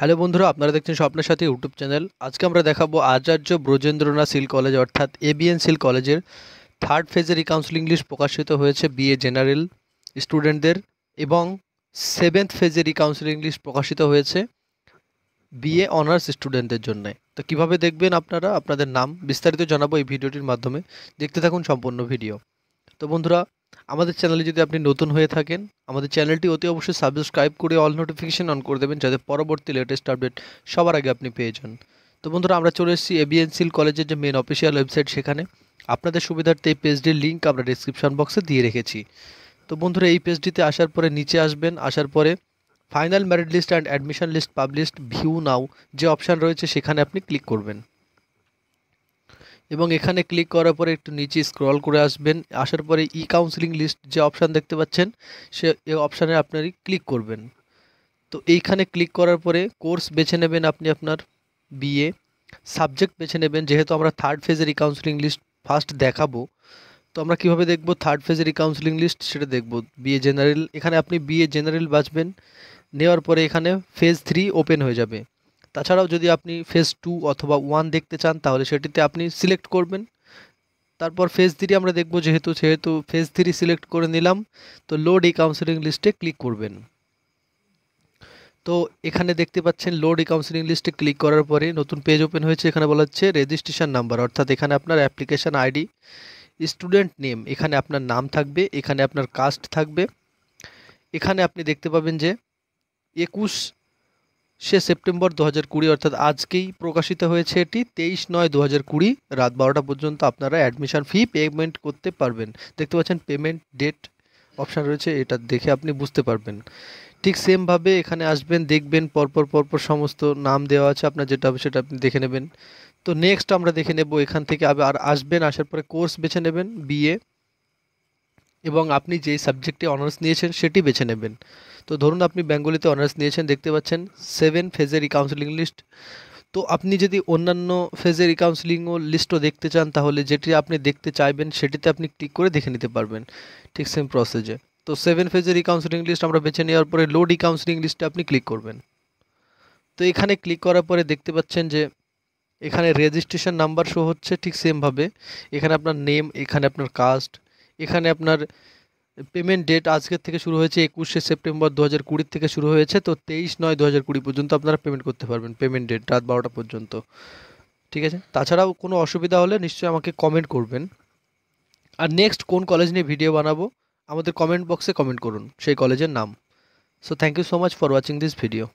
hello বন্ধুরা আপনারা দেখছেন স্বপ্নের সাথে ইউটিউব চ্যানেল আজকে আমরা দেখাবো আচার্য ব্রজেন্দ্রনাথ সিল কলেজ অর্থাৎ এবিএন সিল কলেজের থার্ড ফেজের কাউন্সিলিং ইংলিশ প্রকাশিত হয়েছে বিএ জেনারেল স্টুডেন্টদের এবং সেভেন্থ ফেজের কাউন্সিল ইংলিশ প্রকাশিত হয়েছে বিএ অনার্স স্টুডেন্টদের জন্য তো কিভাবে দেখবেন আপনারা আপনাদের নাম বিস্তারিত জানাবো এই ভিডিওটির মাধ্যমে দেখতে থাকুন সম্পূর্ণ ভিডিও তো বন্ধুরা আমাদের চ্যানেলে যদি আপনি নতুন হয়ে থাকেন আমাদের চ্যানেলটি অতি অবশ্যই সাবস্ক্রাইব করে অল নোটিফিকেশান অন করে দেবেন যাতে পরবর্তী লেটেস্ট আপডেট সবার আগে আপনি পেয়ে যান তো বন্ধুরা আমরা চলে এসেছি এবিএনসিল কলেজের যে মেন অফিসিয়াল ওয়েবসাইট সেখানে আপনাদের সুবিধার্থে এই পেজটির লিঙ্ক আমরা ডিসক্রিপশান বক্সে দিয়ে রেখেছি তো বন্ধুরা এই পেজটিতে আসার পরে নিচে আসবেন আসার পরে final merit list and admission list published view now যে অপশান রয়েছে সেখানে আপনি ক্লিক করবেন এবং এখানে ক্লিক করার পরে একটু নিচে স্ক্রল করে আসবেন আসার পরে ই কাউন্সিলিং লিস্ট যে অপশান দেখতে পাচ্ছেন সে এই অপশানে আপনারই ক্লিক করবেন তো এইখানে ক্লিক করার পরে কোর্স বেছে নেবেন আপনি আপনার বিএ সাবজেক্ট বেছে নেবেন যেহেতু আমরা থার্ড ফেজের ই কাউন্সিলিং লিস্ট ফার্স্ট দেখাবো তো আমরা কীভাবে দেখব থার্ড ফেজের ই কাউন্সিলিং লিস্ট সেটা দেখব বিএ জেনারেল এখানে আপনি বিএ জেনারেল বাঁচবেন নেওয়ার পরে এখানে ফেজ থ্রি ওপেন হয়ে যাবে তাছাড়াও যদি আপনি ফেজ টু অথবা ওয়ান দেখতে চান তাহলে সেটিতে আপনি সিলেক্ট করবেন তারপর ফেজ থ্রি আমরা দেখব যেহেতু সেহেতু ফেজ থ্রি সিলেক্ট করে নিলাম তো লোড ই কাউন্সিলিং লিস্টে ক্লিক করবেন তো এখানে দেখতে পাচ্ছেন লোড ই কাউন্সিলিং লিস্টে ক্লিক করার পরে নতুন পেজ ওপেন হয়েছে এখানে বলা হচ্ছে রেজিস্ট্রেশন নাম্বার অর্থাৎ এখানে আপনার অ্যাপ্লিকেশান আইডি স্টুডেন্ট নেম এখানে আপনার নাম থাকবে এখানে আপনার কাস্ট থাকবে এখানে আপনি দেখতে পাবেন যে একুশ সে সেপ্টেম্বর দু হাজার কুড়ি অর্থাৎ আজকেই প্রকাশিত হয়েছে এটি তেইশ নয় দু হাজার কুড়ি রাত বারোটা পর্যন্ত আপনারা অ্যাডমিশন ফি পেমেন্ট করতে পারবেন দেখতে পাচ্ছেন পেমেন্ট ডেট অপশান রয়েছে এটা দেখে আপনি বুঝতে পারবেন ঠিক সেমভাবে এখানে আসবেন দেখবেন পরপর পরপর সমস্ত নাম দেওয়া আছে আপনার যেটা হবে সেটা আপনি দেখে নেবেন তো নেক্সট আমরা দেখে নেব এখান থেকে আর আসবেন আসার পরে কোর্স বেছে নেবেন বিএ এবং আপনি যেই সাবজেক্টে অনার্স নিয়েছেন সেটি বেছে নেবেন তো ধরুন আপনি বেঙ্গলিতে অনার্স নিয়েছেন দেখতে পাচ্ছেন সেভেন ফেজের কাউন্সিলিং লিস্ট তো আপনি যদি অন্যান্য ফেজের কাউন্সিলিং ও লিস্টও দেখতে চান তাহলে যেটি আপনি দেখতে চাইবেন সেটিতে আপনি ক্লিক করে দেখে নিতে পারবেন ঠিক সেম প্রসেসে তো সেভেন ফেজের কাউন্সিলিং লিস্ট আমরা বেছে নেওয়ার পরে লোড কাউন্সিলিং লিস্টে আপনি ক্লিক করবেন তো এখানে ক্লিক করার পরে দেখতে পাচ্ছেন যে এখানে রেজিস্ট্রেশন নাম্বার শো হচ্ছে ঠিক সেমভাবে এখানে আপনার নেম এখানে আপনার কাস্ট এখানে আপনার পেমেন্ট ডেট আজকের থেকে শুরু হয়েছে একুশে সেপ্টেম্বর দু হাজার কুড়ির থেকে শুরু হয়েছে তো তেইশ নয় দু হাজার কুড়ি পর্যন্ত আপনারা পেমেন্ট করতে পারবেন পেমেন্ট ডেট রাত বারোটা পর্যন্ত ঠিক আছে তাছাড়াও কোনো অসুবিধা হলে নিশ্চয়ই আমাকে কমেন্ট করবেন আর নেক্সট কোন কলেজ নিয়ে ভিডিও বানাবো আমাদের কমেন্ট বক্সে কমেন্ট করুন সেই কলেজের নাম so thank you so much for watching this video